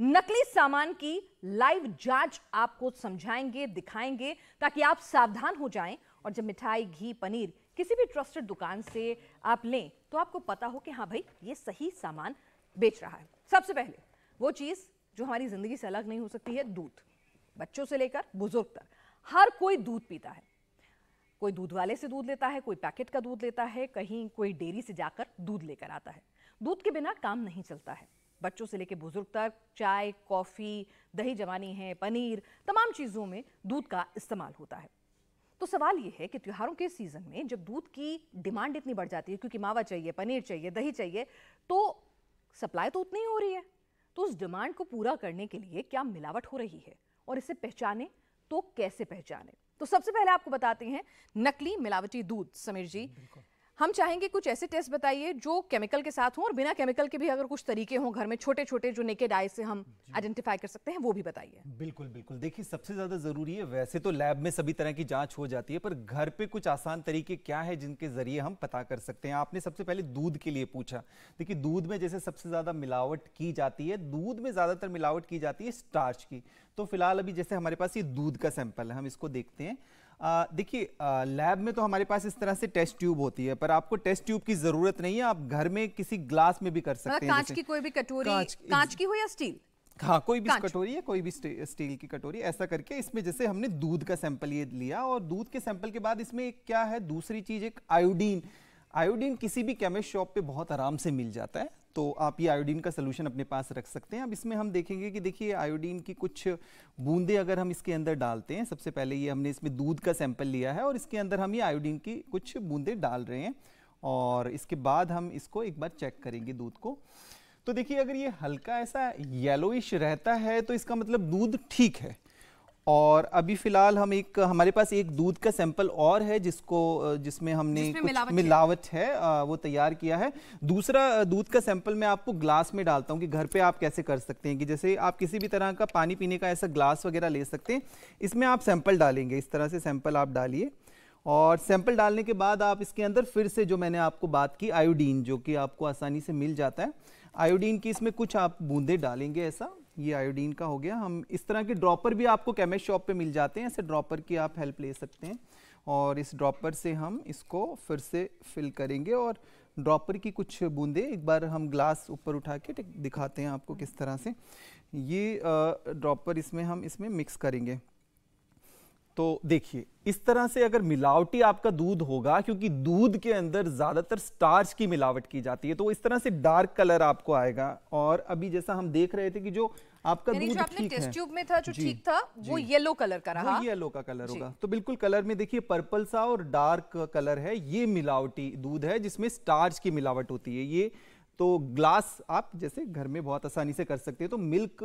नकली सामान की लाइव जांच आपको समझाएंगे दिखाएंगे ताकि आप सावधान हो जाएं और जब मिठाई घी पनीर किसी भी ट्रस्टेड दुकान से आप लें तो आपको पता हो कि हाँ भाई ये सही सामान बेच रहा है सबसे पहले वो चीज़ जो हमारी ज़िंदगी से अलग नहीं हो सकती है दूध बच्चों से लेकर बुजुर्ग तक हर कोई दूध पीता है कोई दूध वाले से दूध लेता है कोई पैकेट का दूध लेता है कहीं कोई डेयरी से जाकर दूध लेकर आता है दूध के बिना काम नहीं चलता है बच्चों से लेकर बुजुर्ग तक चाय कॉफ़ी दही जमानी है पनीर तमाम चीज़ों में दूध का इस्तेमाल होता है तो सवाल यह है कि त्योहारों के सीज़न में जब दूध की डिमांड इतनी बढ़ जाती है क्योंकि मावा चाहिए पनीर चाहिए दही चाहिए तो सप्लाई तो उतनी हो रही है तो उस डिमांड को पूरा करने के लिए क्या मिलावट हो रही है और इसे पहचाने तो कैसे पहचाने तो सबसे पहले आपको बताते हैं नकली मिलावटी दूध समीर जी हम चाहेंगे कुछ ऐसे टेस्ट बताइए जो केमिकल के साथ हों और बिना केमिकल के भी अगर कुछ तरीके हों घर में छोटे छोटे जो नेकेड आई से हम आइडेंटिफाई कर सकते हैं वो भी बताइए बिल्कुल बिल्कुल देखिए सबसे ज्यादा जरूरी है वैसे तो लैब में सभी तरह की जांच हो जाती है पर घर पे कुछ आसान तरीके क्या है जिनके जरिए हम पता कर सकते हैं आपने सबसे पहले दूध के लिए पूछा देखिए दूध में जैसे सबसे ज्यादा मिलावट की जाती है दूध में ज्यादातर मिलावट की जाती है स्टार्च की तो फिलहाल अभी जैसे हमारे पास ये दूध का सैंपल है हम इसको देखते हैं देखिए लैब में तो हमारे पास इस तरह से टेस्ट ट्यूब होती है पर आपको टेस्ट ट्यूब की जरूरत नहीं है आप घर में किसी ग्लास में भी कर सकते हैं मतलब कांच की कोई भी कटोरी कांच, कांच की हो या स्टील हाँ कोई भी कटोरी है कोई भी स्टील की कटोरी ऐसा करके इसमें जैसे हमने दूध का सैंपल ये लिया और दूध के सैंपल के बाद इसमें एक क्या है दूसरी चीज एक आयोडीन आयोडीन किसी भी केमिस्ट शॉप पे बहुत आराम से मिल जाता है तो आप ये आयोडीन का सोल्यूशन अपने पास रख सकते हैं अब इसमें हम देखेंगे कि देखिए आयोडीन की कुछ बूंदे अगर हम इसके अंदर डालते हैं सबसे पहले ये हमने इसमें दूध का सैंपल लिया है और इसके अंदर हम ये आयोडीन की कुछ बूंदे डाल रहे हैं और इसके बाद हम इसको एक बार चेक करेंगे दूध को तो देखिए अगर ये हल्का ऐसा येलोइश रहता है तो इसका मतलब दूध ठीक है और अभी फिलहाल हम एक हमारे पास एक दूध का सैंपल और है जिसको जिसमें हमने कुछ मिलावट, मिलावट है, है वो तैयार किया है दूसरा दूध का सैंपल मैं आपको ग्लास में डालता हूँ कि घर पे आप कैसे कर सकते हैं कि जैसे आप किसी भी तरह का पानी पीने का ऐसा ग्लास वगैरह ले सकते हैं इसमें आप सैंपल डालेंगे इस तरह से सैंपल आप डालिए और सैंपल डालने के बाद आप इसके अंदर फिर से जो मैंने आपको बात की आयोडीन जो कि आपको आसानी से मिल जाता है आयोडीन की इसमें कुछ आप बूंदे डालेंगे ऐसा ये आयोडीन का हो गया हम इस तरह के ड्रॉपर भी आपको केमिस्ट शॉप पे मिल जाते हैं ऐसे ड्रॉपर की आप हेल्प ले सकते हैं और इस ड्रॉपर से हम इसको फिर से फिल करेंगे और ड्रॉपर की कुछ बूंदे एक बार हम ग्लास ऊपर उठा के दिखाते हैं आपको किस तरह से ये ड्रॉपर इसमें हम इसमें मिक्स करेंगे तो देखिए इस तरह से अगर मिलावटी आपका दूध होगा क्योंकि दूध के अंदर ज़्यादातर स्टार्च की मिलावट की जाती है तो इस तरह से डार्क कलर आपको आएगा और अभी जैसा हम देख रहे थे कि जो आपका दूध आपने टेस्ट ट्यूब में था जो ठीक था वो येलो कलर का रहा येलो का कलर होगा तो बिल्कुल कलर में देखिए पर्पल सा और डार्क कलर है ये मिलावटी दूध है जिसमें स्टार्च की मिलावट होती है ये तो ग्लास आप जैसे घर में बहुत आसानी से कर सकते हैं तो मिल्क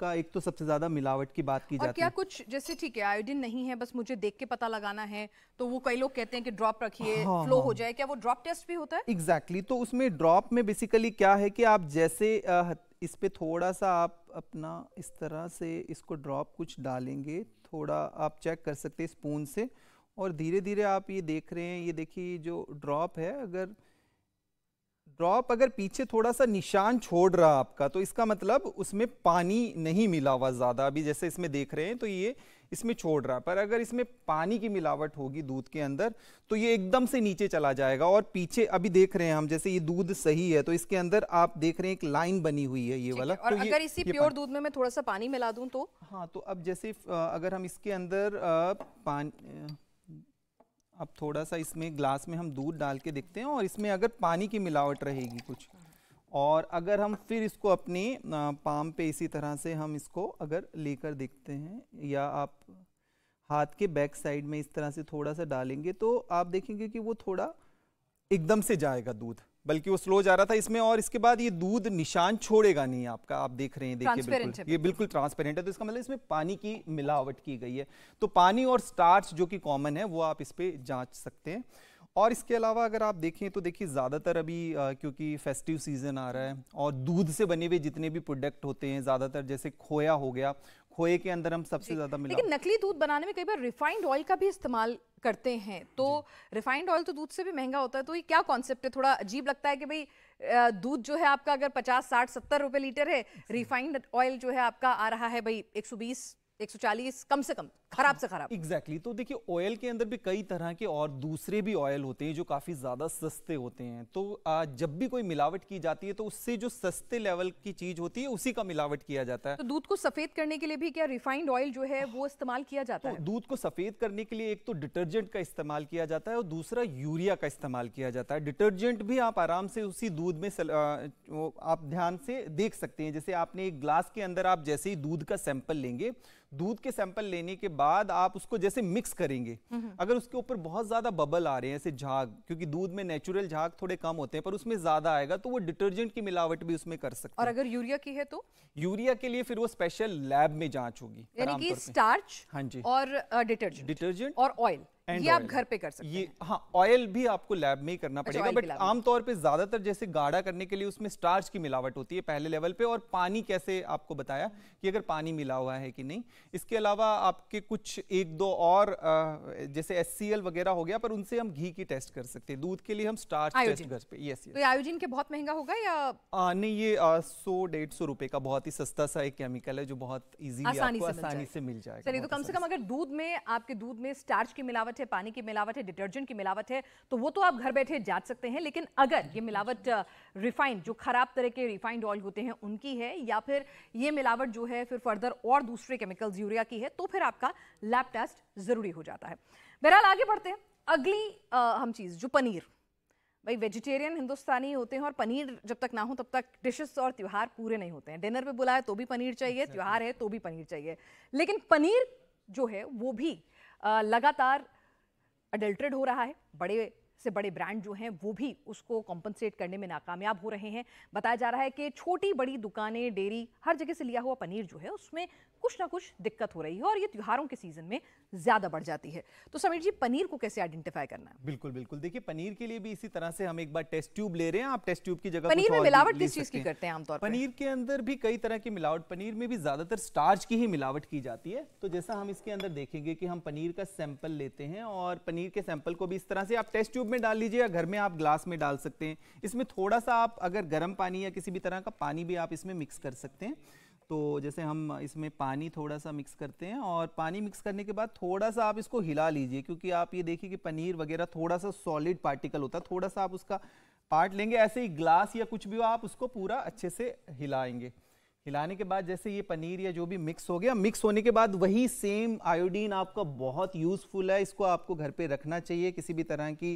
का एक तो सबसे ज्यादा मिलावट की बात की और जाती है क्या कुछ जैसे ठीक है आयोडीन नहीं है बस मुझे देख के पता लगाना है तो वो कई लोग कहते हैं कि ड्रॉप रखिए हाँ, फ्लो हाँ, हो जाए क्या वो ड्रॉप टेस्ट भी होता है एग्जैक्टली exactly, तो उसमें ड्रॉप में बेसिकली क्या है कि आप जैसे इस पे थोड़ा सा आप अपना इस तरह से इसको ड्रॉप कुछ डालेंगे थोड़ा आप चेक कर सकते हैं स्पून से और धीरे धीरे आप ये देख रहे हैं ये देखिए जो ड्रॉप है अगर ड्रॉप अगर पीछे थोड़ा सा निशान छोड़ रहा आपका तो इसका मतलब उसमें पानी नहीं मिला हुआ ज़्यादा अभी जैसे इसमें देख रहे हैं तो ये इसमें छोड़ रहा पर अगर इसमें पानी की मिलावट होगी दूध के अंदर तो ये एकदम से नीचे चला जाएगा और पीछे अभी देख रहे हैं हम जैसे ये दूध सही है तो इसके अंदर आप देख रहे हैं एक लाइन बनी हुई है ये वाला और तो अगर ये, इसी ये प्योर दूध में मैं थोड़ा सा पानी मिला दूं तो हाँ तो अब जैसे अगर हम इसके अंदर पानी अब थोड़ा सा इसमें ग्लास में हम दूध डाल के देखते हैं और इसमें अगर पानी की मिलावट रहेगी कुछ और अगर हम फिर इसको अपने पाम पे इसी तरह से हम इसको अगर लेकर देखते हैं या आप हाथ के बैक साइड में इस तरह से थोड़ा सा डालेंगे तो आप देखेंगे कि वो थोड़ा एकदम से जाएगा दूध बल्कि वो स्लो जा रहा था इसमें और इसके बाद ये दूध निशान छोड़ेगा नहीं आपका आप देख रहे हैं देखिए बिल्कुल ये बिल्कुल ट्रांसपेरेंट है तो इसका मतलब इसमें पानी की मिलावट की गई है तो पानी और स्टार्च जो कि कॉमन है वो आप इस पर जांच सकते हैं और इसके अलावा अगर आप देखें तो देखिए ज़्यादातर अभी आ, क्योंकि फेस्टिव सीज़न आ रहा है और दूध से बने हुए जितने भी प्रोडक्ट होते हैं ज़्यादातर जैसे खोया हो गया खोए के अंदर हम सबसे ज़्यादा मिला लेकिन नकली दूध बनाने में कई बार रिफाइंड ऑयल का भी इस्तेमाल करते हैं तो रिफाइंड ऑयल तो दूध से भी महंगा होता है तो ये क्या कॉन्सेप्ट है थोड़ा अजीब लगता है कि भाई दूध जो है आपका अगर पचास साठ सत्तर रुपये लीटर है रिफाइंड ऑयल जो है आपका आ रहा है भाई एक सौ बीस 140 कम से कम खराब से खराब एग्जैक्टली exactly. तो देखिए ऑयल के अंदर भी कई तरह के और दूसरे भी ऑयल होते हैं जो काफ़ी ज़्यादा सस्ते होते हैं तो जब भी कोई मिलावट की जाती है तो उससे जो सस्ते लेवल की चीज़ होती है उसी का मिलावट किया जाता है तो दूध को सफ़ेद करने के लिए भी क्या रिफाइंड ऑयल जो है वो इस्तेमाल किया जाता तो है दूध को सफ़ेद करने के लिए एक तो डिटर्जेंट का इस्तेमाल किया जाता है और दूसरा यूरिया का इस्तेमाल किया जाता है डिटर्जेंट भी आप आराम से उसी दूध में आप ध्यान से देख सकते हैं जैसे आपने एक ग्लास के अंदर आप जैसे ही दूध का सैंपल लेंगे दूध के सैंपल लेने के बाद आप उसको जैसे मिक्स करेंगे अगर उसके ऊपर बहुत ज्यादा बबल आ रहे हैं ऐसे झाग क्योंकि दूध में नेचुरल झाग थोड़े कम होते हैं पर उसमें ज्यादा आएगा तो वो डिटर्जेंट की मिलावट भी उसमें कर सकते और अगर यूरिया की है तो यूरिया के लिए फिर वो स्पेशल लैब में जांच होगी यानी कि स्टार्च हाँ जी और डिटर्जेंट डिटर्जेंट और ऑयल ये आप घर पे कर सकते ये, हैं हाँ ऑयल भी आपको लैब में ही करना अच्छा, पड़ेगा बट आमतौर पे ज्यादातर जैसे गाढ़ा करने के लिए उसमें स्टार्च की मिलावट होती है पहले लेवल पे और पानी कैसे आपको बताया कि अगर पानी मिला हुआ है कि नहीं इसके अलावा आपके कुछ एक दो और जैसे एस वगैरह हो गया पर उनसे हम घी की टेस्ट कर सकते हैं दूध के लिए हम स्टार्च टेस्ट घर पे ये आयोजन के बहुत महंगा होगा या नहीं ये सौ डेढ़ सौ रुपए का बहुत ही सस्ता सा एक केमिकल है जो बहुत ईजी आसानी से मिल जाएगा चलिए तो कम से कम अगर दूध में आपके दूध में स्टार्च की मिलावट मिलावट है पानी की मिलावट है डिटर्जेंट की मिलावट है तो वो तो आप घर बैठे जांच सकते हैं लेकिन अगर ये मिलावट रिफाइंड जो खराब तरह के रिफाइंड ऑयल होते हैं उनकी है या फिर ये मिलावट जो है फिर फर्दर और दूसरे केमिकल्स यूरिया की है तो फिर आपका लैब टेस्ट ज़रूरी हो जाता है बहरहाल आगे बढ़ते हैं अगली हम चीज़ जो पनीर भाई वेजिटेरियन हिंदुस्तानी होते हैं और पनीर जब तक ना हो तब तक डिशेस और त्यौहार पूरे नहीं होते हैं डिनर पे बुलाया तो भी पनीर चाहिए त्यौहार है तो भी पनीर चाहिए लेकिन पनीर जो है वो भी लगातार अडल्ट्रेड हो रहा है बड़े से बड़े ब्रांड जो हैं वो भी उसको कॉम्पनसेट करने में नाकामयाब हो रहे हैं बताया जा रहा है कि छोटी बड़ी दुकानें डेयरी हर जगह से लिया हुआ पनीर जो है उसमें कुछ ना कुछ दिक्कत हो रही है और ये त्योहारों के सीजन में ज्यादा बढ़ जाती है तो समीर जी पनीर को कैसे आइडेंटिफाई करना है बिल्कुल बिल्कुल देखिए पनीर के लिए भी इसी तरह से हम एक बार टेस्ट ट्यूब ले रहे हैं आप टेस्ट ट्यूब की जगह पनीर में मिलावट किस चीज की करते हैं आमतौर पर पनीर के अंदर भी कई तरह की मिलावट पनीर में भी ज्यादातर स्टार्च की ही मिलावट की जाती है तो जैसा हम इसके अंदर देखेंगे कि हम पनीर का सैंपल लेते हैं और पनीर के सैंपल को भी इस तरह से आप टेस्ट ट्यूब ट्यूब में डाल लीजिए या घर में आप ग्लास में डाल सकते हैं इसमें थोड़ा सा आप अगर गर्म पानी या किसी भी तरह का पानी भी आप इसमें मिक्स कर सकते हैं तो जैसे हम इसमें पानी थोड़ा सा मिक्स करते हैं और पानी मिक्स करने के बाद थोड़ा सा आप इसको हिला लीजिए क्योंकि आप ये देखिए कि पनीर वगैरह थोड़ा सा सॉलिड पार्टिकल होता है थोड़ा सा आप उसका पार्ट लेंगे ऐसे ही ग्लास या कुछ भी हो आप उसको पूरा अच्छे से हिलाएंगे हिलाने के बाद जैसे ये पनीर या जो भी मिक्स हो गया मिक्स होने के बाद वही सेम आयोडीन आपका बहुत यूज़फुल है इसको आपको घर पे रखना चाहिए किसी भी तरह की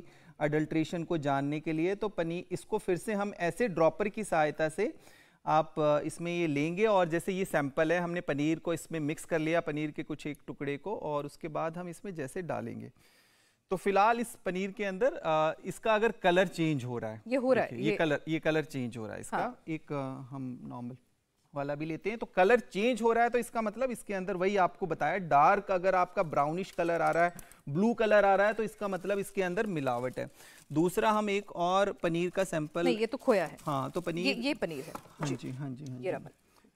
अडल्ट्रेशन को जानने के लिए तो पनीर इसको फिर से हम ऐसे ड्रॉपर की सहायता से आप इसमें ये लेंगे और जैसे ये सैंपल है हमने पनीर को इसमें मिक्स कर लिया पनीर के कुछ एक टुकड़े को और उसके बाद हम इसमें जैसे डालेंगे तो फिलहाल इस पनीर के अंदर इसका अगर कलर चेंज हो रहा है ये हो रहा है ये, ये कलर ये कलर चेंज हो रहा है इसका हाँ। एक हम नॉर्मल वाला भी लेते हैं तो कलर चेंज हो रहा है तो इसका मतलब इसके अंदर वही आपको बताया डार्क अगर आपका ब्राउनिश कलर आ रहा है ब्लू कलर आ रहा है तो इसका मतलब इसके अंदर मिलावट है दूसरा हम एक और पनीर का सैंपल नहीं ये तो खोया है हाँ तो पनीर ये, ये पनीर है हाँ जी हाँ जी हाँ जी ये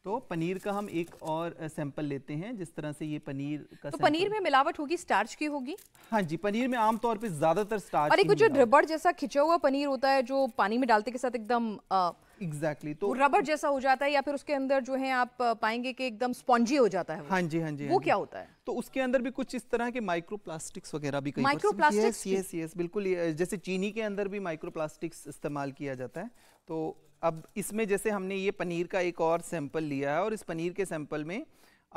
तो पनीर का हम एक और सैंपल लेते हैं जिस तरह से ये पनीर का तो पनीर में मिलावट होगी स्टार्च की होगी हाँ जी पनीर में आमतौर पर ज्यादातर स्टार्च और एक जो रबड़ जैसा खिंचा हुआ पनीर होता है जो पानी में डालते के साथ एकदम एग्जैक्टली exactly, तो रबर जैसा हो जाता है या फिर उसके अंदर जो है आप पाएंगे कि एकदम स्पॉन्जी हो जाता है हाँ जी हाँ जी हाँ वो हाँ क्या होता है तो उसके अंदर भी कुछ इस तरह के माइक्रो प्लास्टिक्स वगैरह भी माइक्रो प्लास्टिक्स यस यस बिल्कुल जैसे चीनी के अंदर भी माइक्रो प्लास्टिक्स इस्तेमाल किया जाता है तो अब इसमें जैसे हमने ये पनीर का एक और सैंपल लिया है और इस पनीर के सैंपल में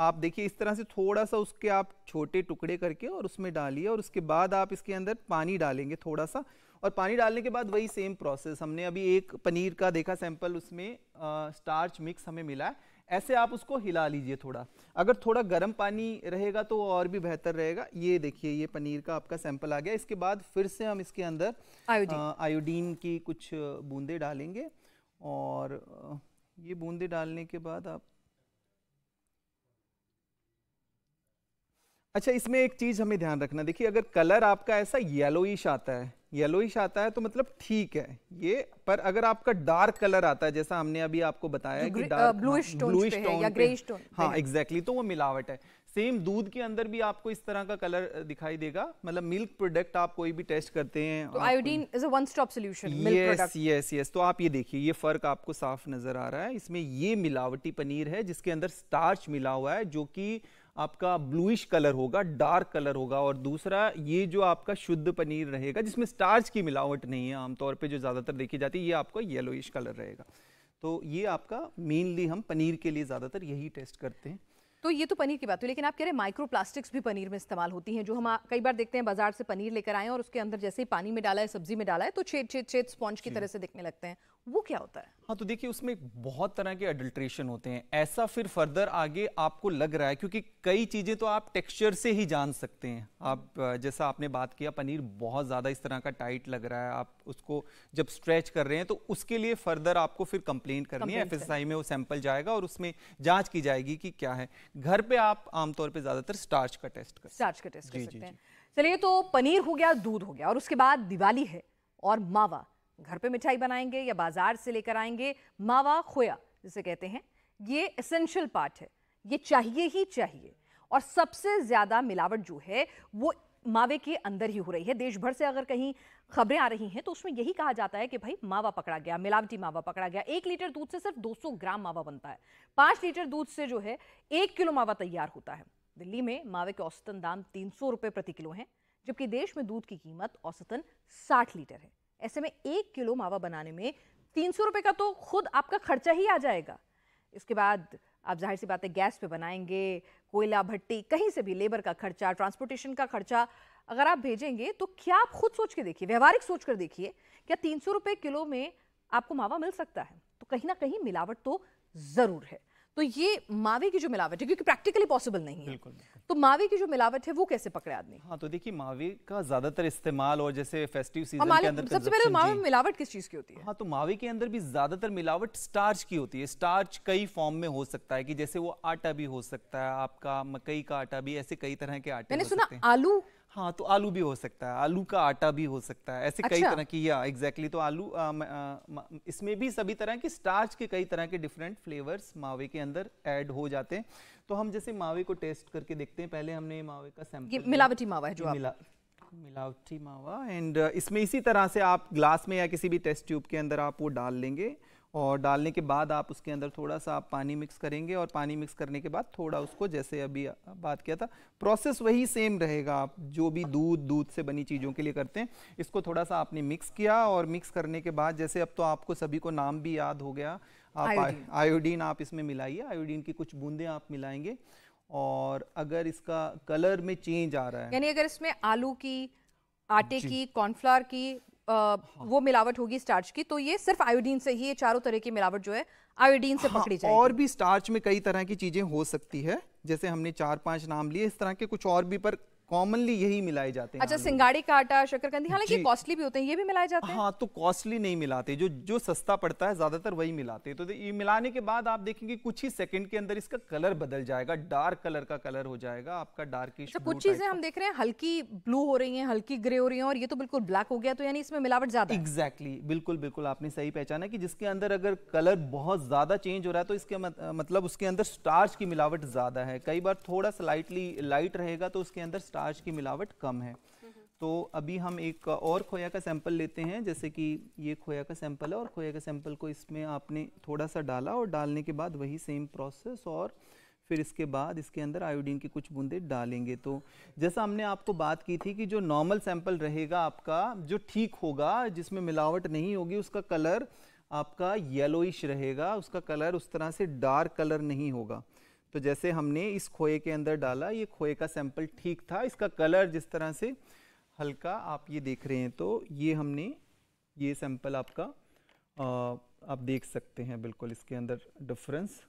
आप देखिए इस तरह से थोड़ा सा उसके आप छोटे टुकड़े करके और उसमें डालिए और उसके बाद आप इसके अंदर पानी डालेंगे थोड़ा सा और पानी डालने के बाद वही सेम प्रोसेस हमने अभी एक पनीर का देखा सैंपल उसमें आ, स्टार्च मिक्स हमें मिला है ऐसे आप उसको हिला लीजिए थोड़ा अगर थोड़ा गर्म पानी रहेगा तो और भी बेहतर रहेगा ये देखिए ये पनीर का आपका सैंपल आ गया इसके बाद फिर से हम इसके अंदर आयोडीन, आ, आयोडीन की कुछ बूंदे डालेंगे और ये बूंदे डालने के बाद आप अच्छा इसमें एक चीज़ हमें ध्यान रखना देखिए अगर कलर आपका ऐसा येलोइश आता है येलोइश आता है तो मतलब ठीक है ये पर अगर आपका डार्क कलर आता है जैसा हमने अभी आपको बताया कि डार्क ब्लूइश ब्लूइश टोन हाँ एग्जैक्टली हाँ, तो वो मिलावट है सेम दूध के अंदर भी आपको इस तरह का कलर दिखाई देगा मतलब मिल्क प्रोडक्ट आप कोई भी टेस्ट करते हैं तो iodine is a one stop solution yes yes yes तो आप ये देखिए ये फर्क आपको साफ नजर आ रहा है इसमें ये मिलावटी पनीर है जिसके अंदर स्टार्च मिला हुआ है जो कि आपका ब्लूइश कलर होगा डार्क कलर होगा और दूसरा ये जो आपका शुद्ध पनीर रहेगा जिसमें स्टार्च की मिलावट नहीं है आमतौर पे जो ज़्यादातर देखी जाती है ये आपका येलोइश कलर रहेगा तो ये आपका मेनली हम पनीर के लिए ज़्यादातर यही टेस्ट करते हैं तो ये तो पनीर की बात हुई लेकिन आप कह रहे हैं माइक्रो प्लास्टिक्स भी पनीर में इस्तेमाल होती हैं जो हम कई बार देखते हैं बाजार से पनीर लेकर आए और उसके अंदर जैसे ही पानी में डाला है सब्जी में डाला है तो छेद छेद छेद स्पॉन्ज की तरह से दिखने लगते हैं वो क्या होता है हाँ तो देखिए उसमें बहुत तरह के अडल्ट्रेशन होते हैं ऐसा फिर फर्दर आगे आपको लग रहा है क्योंकि कई चीज़ें तो आप टेक्सचर से ही जान सकते हैं आप जैसा आपने बात किया पनीर बहुत ज़्यादा इस तरह का टाइट लग रहा है आप उसको जब स्ट्रेच कर रहे हैं तो उसके लिए फर्दर आपको फिर कंप्लेन करनी है एफ में वो सैंपल जाएगा और उसमें जाँच की जाएगी कि क्या है घर पर आप आमतौर पर ज़्यादातर स्टार्च का टेस्ट कर स्टार्च का टेस्ट कर चलिए तो पनीर हो गया दूध हो गया और उसके बाद दिवाली है और मावा घर पे मिठाई बनाएंगे या बाजार से लेकर आएंगे मावा खोया जिसे कहते हैं ये एसेंशियल पार्ट है ये चाहिए ही चाहिए और सबसे ज़्यादा मिलावट जो है वो मावे के अंदर ही हो रही है देश भर से अगर कहीं खबरें आ रही हैं तो उसमें यही कहा जाता है कि भाई मावा पकड़ा गया मिलावटी मावा पकड़ा गया एक लीटर दूध से सिर्फ 200 ग्राम मावा बनता है पाँच लीटर दूध से जो है एक किलो मावा तैयार होता है दिल्ली में मावे के औसतन दाम तीन सौ प्रति किलो हैं जबकि देश में दूध की कीमत औसतन साठ लीटर है ऐसे में एक किलो मावा बनाने में तीन सौ रुपये का तो खुद आपका खर्चा ही आ जाएगा इसके बाद आप जाहिर सी बात है गैस पे बनाएंगे कोयला भट्टी कहीं से भी लेबर का खर्चा ट्रांसपोर्टेशन का खर्चा अगर आप भेजेंगे तो क्या आप खुद सोच के देखिए व्यवहारिक सोच कर देखिए क्या तीन सौ रुपये किलो में आपको मावा मिल सकता है तो कहीं ना कहीं मिलावट तो ज़रूर है तो ये मावे की जो मिलावट है क्योंकि प्रैक्टिकली पॉसिबल नहीं है बिल्कुल तो मावे की जो मिलावट है वो कैसे पकड़े आदमी हाँ तो देखिए मावे का ज्यादातर इस्तेमाल और जैसे फेस्टिव सीजन के अंदर सबसे पहले मावे में मिलावट किस चीज की होती है हाँ तो मावे के अंदर भी ज्यादातर मिलावट स्टार्च की होती है स्टार्च कई फॉर्म में हो सकता है कि जैसे वो आटा भी हो सकता है आपका मकई का आटा भी ऐसे कई तरह के आटे मैंने सुना आलू हाँ तो आलू भी हो सकता है आलू का आटा भी हो सकता है ऐसे अच्छा? कई तरह की या एग्जैक्टली exactly, तो आलू आ, आ, इसमें भी सभी तरह के स्टार्च के कई तरह के डिफरेंट फ्लेवर्स मावे के अंदर ऐड हो जाते हैं तो हम जैसे मावे को टेस्ट करके देखते हैं पहले हमने मावे का सैंपल मिलावटी मावा है जो मिला मिलावटी मावा एंड इसमें इसी तरह से आप ग्लास में या किसी भी टेस्ट ट्यूब के अंदर आप वो डाल लेंगे और डालने के बाद आप उसके अंदर थोड़ा सा आप पानी मिक्स करेंगे और पानी मिक्स करने के बाद थोड़ा उसको जैसे अभी बात किया था प्रोसेस वही सेम रहेगा आप जो भी दूध दूध से बनी चीज़ों के लिए करते हैं इसको थोड़ा सा आपने मिक्स किया और मिक्स करने के बाद जैसे अब तो आपको सभी को नाम भी याद हो गया आप आयोडीन आप इसमें मिलाइए आयोडीन की कुछ बूंदें आप मिलाएंगे और अगर इसका कलर में चेंज आ रहा है यानी अगर इसमें आलू की आटे की कॉर्नफ्लावर की वो मिलावट होगी स्टार्च की तो ये सिर्फ आयोडीन से ही ये चारों तरह की मिलावट जो है आयोडीन से हाँ, पकड़ी जाएगी और भी स्टार्च में कई तरह की चीजें हो सकती है जैसे हमने चार पांच नाम लिए इस तरह के कुछ और भी पर कॉमनली यही मिलाए जाते हैं अच्छा सिंगाड़ी का आटा शक्करकंदी हालांकि कॉस्टली भी होते हैं ये भी मिलाए जाते हैं हाँ तो कॉस्टली नहीं मिलाते जो जो सस्ता पड़ता है ज्यादातर वही मिलाते हैं तो, तो ये मिलाने के बाद आप देखेंगे कुछ ही सेकंड के अंदर इसका कलर बदल जाएगा डार्क कलर का कलर हो जाएगा आपका डार्क अच्छा कुछ चीजें हम देख रहे हैं हल्की ब्लू हो रही है हल्की ग्रे हो रही है और ये तो बिल्कुल ब्लैक हो गया तो यानी इसमें मिलावट ज्यादा एग्जैक्टली बिल्कुल बिल्कुल आपने सही पहचाना की जिसके अंदर अगर कलर बहुत ज्यादा चेंज हो रहा है तो इसके मतलब उसके अंदर स्टार्च की मिलावट ज्यादा है कई बार थोड़ा सा लाइटली लाइट रहेगा तो उसके अंदर स्टार्च की मिलावट कम है तो अभी हम एक और खोया का सैंपल लेते हैं जैसे कि ये खोया का सैंपल है और खोया का सैंपल को इसमें आपने थोड़ा सा डाला और डालने के बाद वही सेम प्रोसेस और फिर इसके बाद इसके अंदर आयोडीन की कुछ बूंदें डालेंगे तो जैसा हमने आपको बात की थी कि जो नॉर्मल सैंपल रहेगा आपका जो ठीक होगा जिसमें मिलावट नहीं होगी उसका कलर आपका येलोइश रहेगा उसका कलर उस तरह से डार्क कलर नहीं होगा तो जैसे हमने इस खोए के अंदर डाला ये खोए का सैंपल ठीक था इसका कलर जिस तरह से हल्का आप ये देख रहे हैं तो ये हमने ये सैंपल आपका आ, आप देख सकते हैं बिल्कुल इसके अंदर डिफरेंस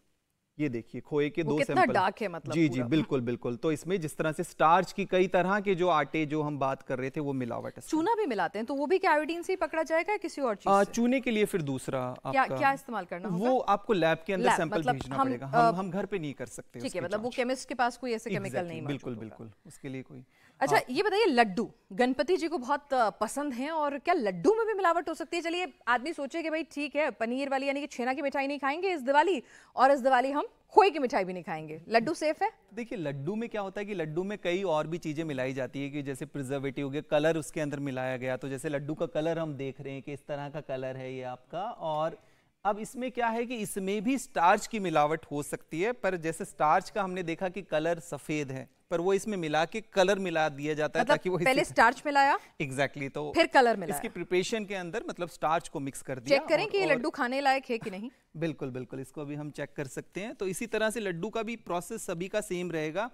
ये देखिए खोए के दो कितना सैंपल डार्क है मतलब जी जी बिल्कुल बिल्कुल तो इसमें जिस तरह से स्टार्च की कई तरह के जो आटे जो हम बात कर रहे थे वो मिलावट है चूना भी मिलाते हैं तो वो भी कैरोटीन से ही पकड़ा जाएगा किसी और चीज आ, चूने के लिए फिर दूसरा क्या, क्या इस्तेमाल करना वो आपको लैब के अंदर सैंपल मतलब भेजना पड़ेगा हम हम घर पे नहीं कर सकते ठीक है मतलब वो केमिस्ट के पास कोई ऐसे केमिकल नहीं बिल्कुल बिल्कुल उसके लिए कोई अच्छा हाँ। ये बताइए लड्डू गणपति जी को बहुत पसंद है और क्या लड्डू में भी मिलावट हो सकती है चलिए आदमी सोचे कि भाई ठीक है पनीर वाली यानी कि छेना की मिठाई नहीं खाएंगे इस दिवाली और इस दिवाली हम खोए की मिठाई भी नहीं खाएंगे लड्डू सेफ है देखिए लड्डू में क्या होता है कि लड्डू में कई और भी चीज़ें मिलाई जाती है कि जैसे प्रिजर्वेटिव हो गया कलर उसके अंदर मिलाया गया तो जैसे लड्डू का कलर हम देख रहे हैं कि इस तरह का कलर है ये आपका और अब इसमें क्या है कि इसमें भी स्टार्च की मिलावट हो सकती है पर जैसे स्टार्च का हमने देखा कि कलर सफेद है पर वो इसमें मिला के कलर मिला दिया जाता मतलब है ताकि वो पहले स्टार्च मिलाया एग्जैक्टली exactly, तो फिर कलर मिला इसकी प्रिपरेशन के अंदर मतलब स्टार्च को मिक्स कर दिया चेक करें और, कि ये लड्डू खाने लायक है कि नहीं बिल्कुल बिल्कुल इसको अभी हम चेक कर सकते हैं तो इसी तरह से लड्डू का भी प्रोसेस सभी का सेम रहेगा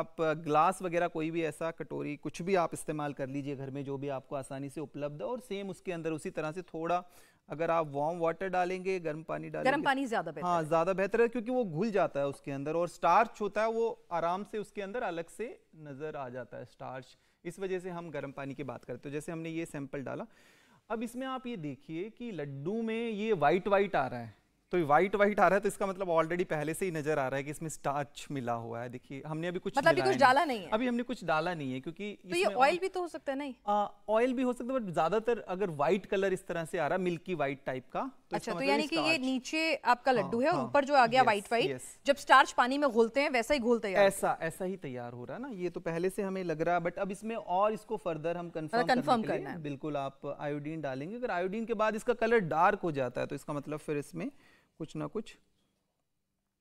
आप ग्लास वगैरह कोई भी ऐसा कटोरी कुछ भी आप इस्तेमाल कर लीजिए घर में जो भी आपको आसानी से उपलब्ध है और सेम उसके अंदर उसी तरह से थोड़ा अगर आप वार्म वाटर डालेंगे गर्म पानी डालेंगे गर्म पानी ज्यादा बेहतर हाँ ज्यादा बेहतर है क्योंकि वो घुल जाता है उसके अंदर और स्टार्च होता है वो आराम से उसके अंदर अलग से नजर आ जाता है स्टार्च इस वजह से हम गर्म पानी की बात करते हैं जैसे हमने ये सैंपल डाला अब इसमें आप ये देखिए कि लड्डू में ये वाइट वाइट आ रहा है तो व्हाइट व्हाइट आ रहा है तो इसका मतलब ऑलरेडी पहले से ही नजर आ रहा है कि इसमें स्टार्च मिला हुआ है देखिए हमने अभी कुछ मतलब अभी कुछ डाला नहीं है अभी हमने कुछ डाला नहीं है क्योंकि तो ये ऑयल भी तो हो सकता है नहीं ऑयल भी हो सकता है बट ज्यादातर अगर व्हाइट कलर इस तरह से आ रहा है मिल्की व्हाइट टाइप का तो अच्छा तो मतलब यानी कि ये नीचे आपका लड्डू हाँ, है हाँ। ऊपर जो आ गया व्हाइट व्हाइट जब स्टार्च पानी में घोलते हैं वैसा ही घोलते हैं ऐसा ऐसा ही तैयार हो रहा है ना ये तो पहले से हमें लग रहा है बट अब इसमें और इसको फर्दर हम कंफर्म मतलब कंफर्म करना है बिल्कुल आप आयोडीन डालेंगे अगर आयोडीन के बाद इसका कलर डार्क हो जाता है तो इसका मतलब फिर इसमें कुछ ना कुछ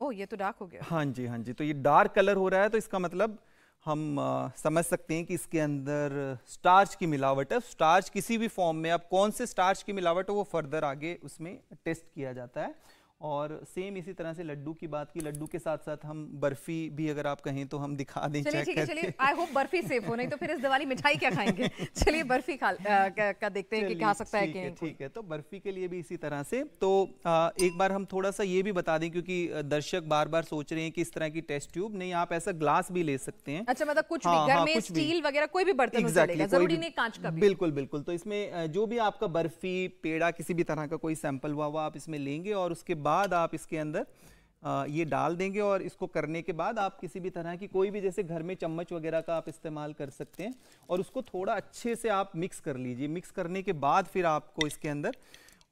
ओ ये तो डार्क हो गया हाँ जी हाँ जी तो ये डार्क कलर हो रहा है तो इसका मतलब हम आ, समझ सकते हैं कि इसके अंदर स्टार्च की मिलावट है स्टार्च किसी भी फॉर्म में अब कौन से स्टार्च की मिलावट है वो फर्दर आगे उसमें टेस्ट किया जाता है और सेम इसी तरह से लड्डू की बात की लड्डू के साथ साथ हम बर्फी भी अगर आप कहें तो हम दिखा दें चलिए ठीक है चलिए आई होप बर्फी सेफ हो नहीं तो फिर इस दिवाली मिठाई क्या खाएंगे चलिए बर्फी खा आ, का, का देखते हैं कि खा सकता है कि ठीक है तो बर्फी के लिए भी इसी तरह से तो आ, एक बार हम थोड़ा सा ये भी बता दें क्योंकि दर्शक बार बार सोच रहे हैं कि इस तरह की टेस्ट ट्यूब नहीं आप ऐसा ग्लास भी ले सकते हैं अच्छा मतलब कुछ स्टील हाँ, हाँ, वगैरह कोई भी बर्तन जरूरी नहीं कांच का बिल्कुल बिल्कुल तो इसमें जो भी आपका बर्फी पेड़ा किसी भी तरह का कोई सैंपल हुआ हुआ आप इसमें लेंगे और उसके बाद बाद आप इसके अंदर ये डाल देंगे और इसको करने के बाद आप किसी भी तरह की कोई भी जैसे घर में चम्मच वगैरह का आप इस्तेमाल कर सकते हैं और उसको थोड़ा अच्छे से आप मिक्स कर लीजिए मिक्स करने के बाद फिर आपको इसके अंदर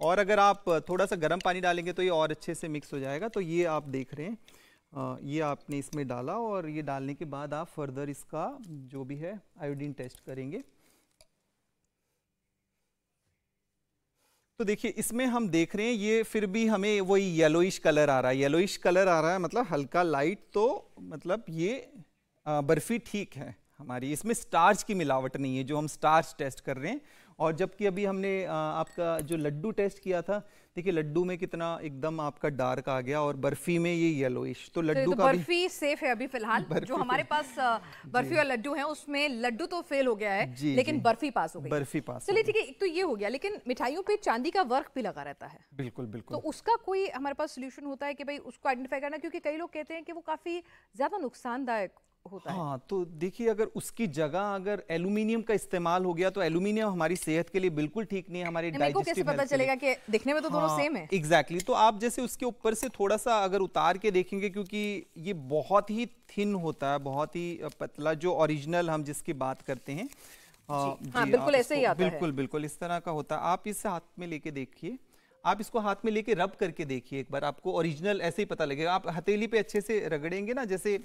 और अगर आप थोड़ा सा गर्म पानी डालेंगे तो ये और अच्छे से मिक्स हो जाएगा तो ये आप देख रहे हैं ये आपने इसमें डाला और ये डालने के बाद आप फर्दर इसका जो भी है आयोडीन टेस्ट करेंगे तो देखिए इसमें हम देख रहे हैं ये फिर भी हमें वही येलोइश कलर आ रहा है येलोइश कलर आ रहा है मतलब हल्का लाइट तो मतलब ये बर्फ़ी ठीक है हमारी इसमें स्टार्च की मिलावट नहीं है जो हम स्टार्च टेस्ट कर रहे हैं और जबकि अभी हमने आपका जो लड्डू टेस्ट किया था देखिए लड्डू में कितना एकदम आपका डार्क आ गया और बर्फी में ये येलोइश तो, तो लड्डू तो का बर्फी सेफ है अभी फिलहाल जो हमारे तो- पास बर्फी और लड्डू है उसमें लड्डू तो फेल हो गया है लेकिन बर्फी पास हो गई बर्फी पास चलिए ठीक है तो ये हो गया लेकिन मिठाइयों पे चांदी का वर्क भी लगा रहता है बिल्कुल बिल्कुल तो उसका कोई हमारे पास सोल्यूशन होता है कि भाई उसको आइडेंटिफाई करना क्योंकि कई लोग कहते हैं कि वो काफी ज्यादा नुकसानदायक होता हाँ, है हाँ तो देखिए अगर उसकी जगह अगर एल्यूमिनियम का इस्तेमाल हो गया तो एल्यूमिनियम हमारी सेहत के लिए बिल्कुल ठीक नहीं है हमारे डाइजेस्टिव तो पता चलेगा कि दिखने में तो दोनों सेम हाँ, है एग्जैक्टली तो आप जैसे उसके ऊपर से थोड़ा सा अगर उतार के देखेंगे क्योंकि ये बहुत ही थिन होता है बहुत ही पतला जो ओरिजिनल हम जिसकी बात करते हैं हाँ, हाँ बिल्कुल ऐसे ही आता है बिल्कुल बिल्कुल इस तरह का होता है आप इसे हाथ में लेके देखिए आप इसको हाथ में लेके रब करके देखिए एक बार आपको ओरिजिनल ऐसे ही पता लगेगा आप हथेली पे अच्छे से रगड़ेंगे ना जैसे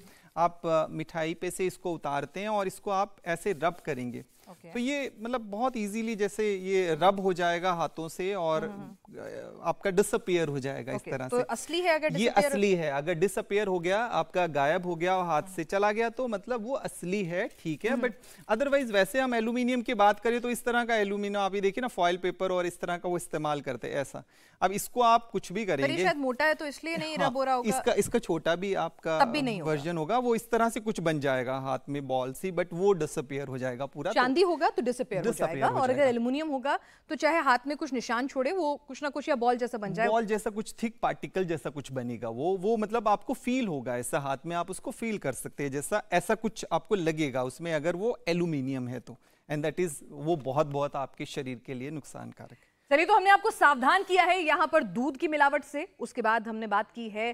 आप मिठाई पे से इसको उतारते हैं और इसको आप ऐसे रब करेंगे तो ये मतलब बहुत इजीली जैसे ये रब हो जाएगा हाथों से और हाँ, हाँ। आपका डिसअपियर हो जाएगा इस तरह तो से असली है अगर ये असली है अगर डिसअपियर हो गया आपका गायब हो गया और हाथ हाँ। से चला गया तो मतलब वो असली है ठीक है बट हम्म। अदरवाइज वैसे हम एल्यूमिनियम की बात करें तो इस तरह का एल्यूमिनियम आप ये देखिए ना फॉइल पेपर और इस तरह का वो इस्तेमाल करते ऐसा अब इसको आप कुछ भी करेंगे शायद मोटा है तो इसलिए नहीं हाँ, रब हो रहा होगा इसका इसका छोटा भी आपका तब भी नहीं वर्जन होगा वो इस तरह से कुछ बन जाएगा हाथ में बॉल सी बट वो डिसअपियर हो जाएगा पूरा तो चांदी तो, होगा तो डिसअपियर हो जाएगा और अगर एल्यूमिनियम होगा तो चाहे हाथ में कुछ निशान छोड़े वो कुछ ना कुछ या बॉल जैसा बन जाएगा बॉल जैसा कुछ थिक पार्टिकल जैसा कुछ बनेगा वो वो मतलब आपको फील होगा ऐसा हाथ में आप उसको फील कर सकते हैं जैसा ऐसा कुछ आपको लगेगा उसमें अगर वो एल्यूमिनियम है तो एंड दैट इज वो बहुत बहुत आपके शरीर के लिए नुकसानकारक है चलिए तो हमने आपको सावधान किया है यहाँ पर दूध की मिलावट से उसके बाद हमने बात की है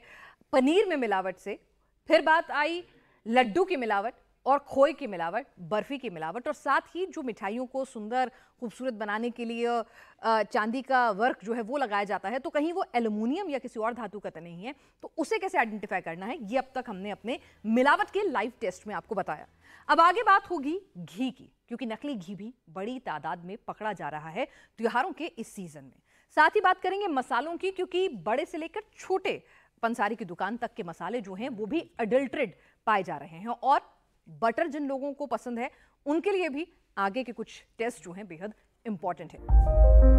पनीर में मिलावट से फिर बात आई लड्डू की मिलावट और खोए की मिलावट बर्फ़ी की मिलावट और साथ ही जो मिठाइयों को सुंदर खूबसूरत बनाने के लिए चांदी का वर्क जो है वो लगाया जाता है तो कहीं वो एलुमिनियम या किसी और धातु का तो नहीं है तो उसे कैसे आइडेंटिफाई करना है ये अब तक हमने अपने मिलावट के लाइव टेस्ट में आपको बताया अब आगे बात होगी घी की क्योंकि नकली घी भी बड़ी तादाद में पकड़ा जा रहा है त्योहारों के इस सीज़न में साथ ही बात करेंगे मसालों की क्योंकि बड़े से लेकर छोटे पंसारी की दुकान तक के मसाले जो हैं वो भी अडल्ट्रेड पाए जा रहे हैं और बटर जिन लोगों को पसंद है उनके लिए भी आगे के कुछ टेस्ट जो हैं बेहद इंपॉर्टेंट है